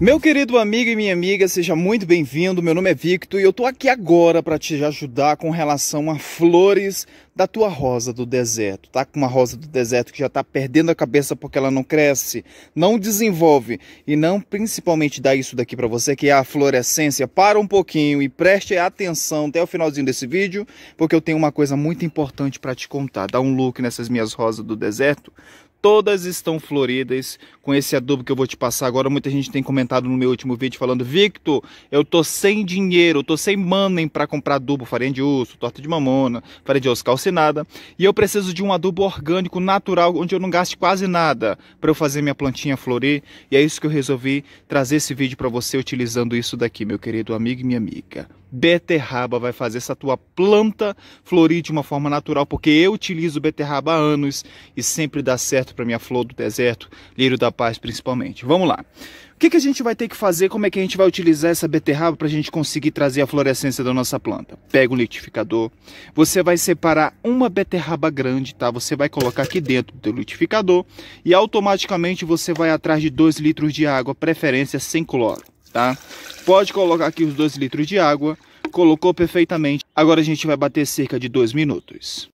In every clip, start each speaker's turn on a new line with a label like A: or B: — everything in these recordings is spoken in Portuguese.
A: Meu querido amigo e minha amiga, seja muito bem-vindo. Meu nome é Victor e eu tô aqui agora para te ajudar com relação a flores da tua rosa do deserto. Tá com uma rosa do deserto que já tá perdendo a cabeça porque ela não cresce, não desenvolve e não principalmente dá isso daqui para você que é a florescência. Para um pouquinho e preste atenção até o finalzinho desse vídeo, porque eu tenho uma coisa muito importante para te contar. Dá um look nessas minhas rosas do deserto todas estão floridas com esse adubo que eu vou te passar agora. Muita gente tem comentado no meu último vídeo falando: Victor, eu tô sem dinheiro, eu tô sem money para comprar adubo, farinha de urso, torta de mamona, farinha de osso calcinada, e eu preciso de um adubo orgânico natural onde eu não gaste quase nada para eu fazer minha plantinha florir. E é isso que eu resolvi trazer esse vídeo para você utilizando isso daqui, meu querido amigo e minha amiga beterraba vai fazer essa tua planta florir de uma forma natural, porque eu utilizo beterraba há anos e sempre dá certo para minha flor do deserto, lírio da paz principalmente. Vamos lá. O que, que a gente vai ter que fazer? Como é que a gente vai utilizar essa beterraba para a gente conseguir trazer a florescência da nossa planta? Pega um litificador, você vai separar uma beterraba grande, tá? Você vai colocar aqui dentro do litificador e automaticamente você vai atrás de 2 litros de água, preferência sem cloro tá? Pode colocar aqui os 2 litros de água, colocou perfeitamente. Agora a gente vai bater cerca de 2 minutos.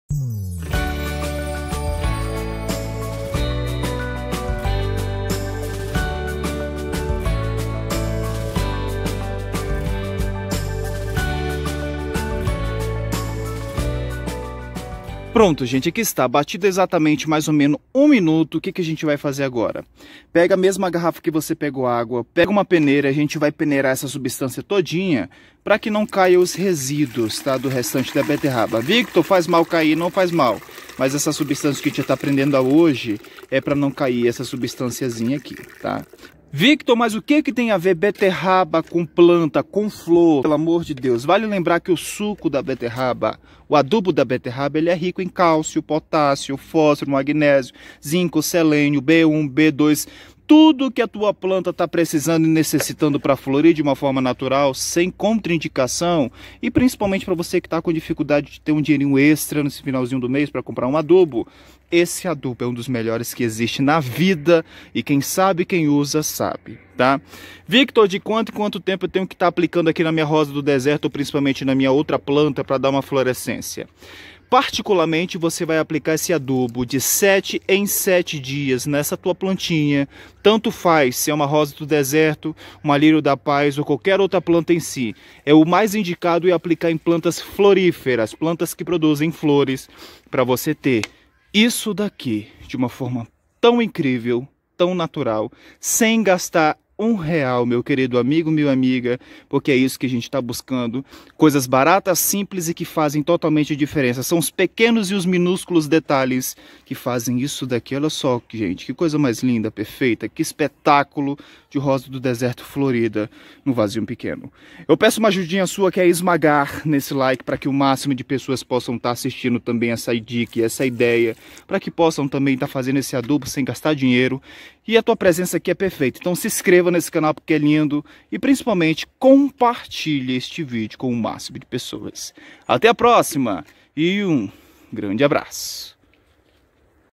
A: Pronto, gente, aqui está, batido exatamente mais ou menos um minuto, o que, que a gente vai fazer agora? Pega a mesma garrafa que você pegou água, pega uma peneira, a gente vai peneirar essa substância todinha para que não caia os resíduos tá, do restante da beterraba. Victor, faz mal cair, não faz mal, mas essa substância que a gente está aprendendo hoje é para não cair essa substânciazinha aqui, tá? Victor, mas o que, que tem a ver beterraba com planta, com flor? Pelo amor de Deus, vale lembrar que o suco da beterraba, o adubo da beterraba, ele é rico em cálcio, potássio, fósforo, magnésio, zinco, selênio, B1, B2, tudo que a tua planta está precisando e necessitando para florir de uma forma natural, sem contraindicação, e principalmente para você que está com dificuldade de ter um dinheirinho extra nesse finalzinho do mês para comprar um adubo, esse adubo é um dos melhores que existe na vida e quem sabe, quem usa, sabe, tá? Victor, de quanto em quanto tempo eu tenho que estar tá aplicando aqui na minha rosa do deserto, ou principalmente na minha outra planta, para dar uma florescência? Particularmente, você vai aplicar esse adubo de 7 em 7 dias nessa tua plantinha. Tanto faz se é uma rosa do deserto, uma lírio da paz ou qualquer outra planta em si. É o mais indicado e aplicar em plantas floríferas, plantas que produzem flores, para você ter isso daqui de uma forma tão incrível, tão natural, sem gastar um real, meu querido amigo, minha amiga, porque é isso que a gente está buscando. Coisas baratas, simples e que fazem totalmente diferença. São os pequenos e os minúsculos detalhes que fazem isso daqui. Olha só, gente, que coisa mais linda, perfeita, que espetáculo de rosa do deserto florida no vazio pequeno. Eu peço uma ajudinha sua que é esmagar nesse like para que o máximo de pessoas possam estar tá assistindo também essa dica, essa ideia, para que possam também estar tá fazendo esse adubo sem gastar dinheiro. E a tua presença aqui é perfeita. Então se inscreva inscreva nesse canal porque é lindo e principalmente compartilhe este vídeo com o máximo de pessoas. Até a próxima e um grande abraço.